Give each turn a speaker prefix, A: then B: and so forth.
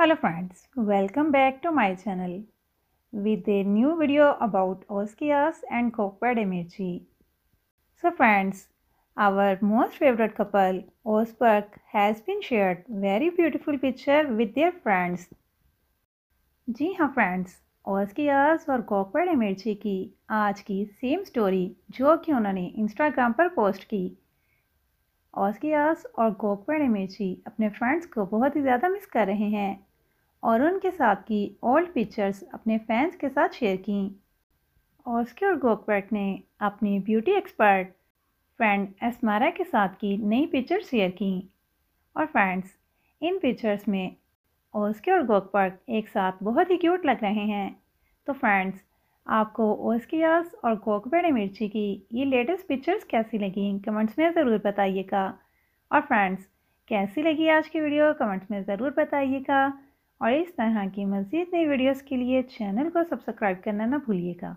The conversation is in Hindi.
A: hello friends welcome back to my channel with a new video about ओस्कियास एंड कोकपैड एमर्जी so friends our most favourite couple ओसपर्क has been shared very beautiful picture with their friends जी हाँ फ्रेंड्स ओस्कियास और कोकपैड एमर्जी की आज की सेम स्टोरी जो कि उन्होंने इंस्टाग्राम पर पोस्ट की ओस्कियास और कोकपैड एमर्जी अपने फ्रेंड्स को बहुत ही ज़्यादा मिस कर रहे हैं और उनके साथ की ओल्ड पिक्चर्स अपने फैंस के साथ शेयर की ऑस्कर गोकबर्ट ने अपनी ब्यूटी एक्सपर्ट फ्रेंड एस्मारा के साथ की नई पिक्चर शेयर की और फ्रेंड्स इन पिक्चर्स में ओस्के और गोकबर्ट एक साथ बहुत ही क्यूट लग रहे हैं तो फ्रेंड्स आपको ओस्कियास और गोकबेड़े मिर्ची की ये लेटेस्ट पिक्चर्स कैसी लगी कमेंट्स में ज़रूर बताइएगा और फ्रेंड्स कैसी लगी आज की वीडियो कमेंट्स में ज़रूर बताइएगा और इस तरह की मज़ीद नई वीडियोस के लिए चैनल को सब्सक्राइब करना ना भूलिएगा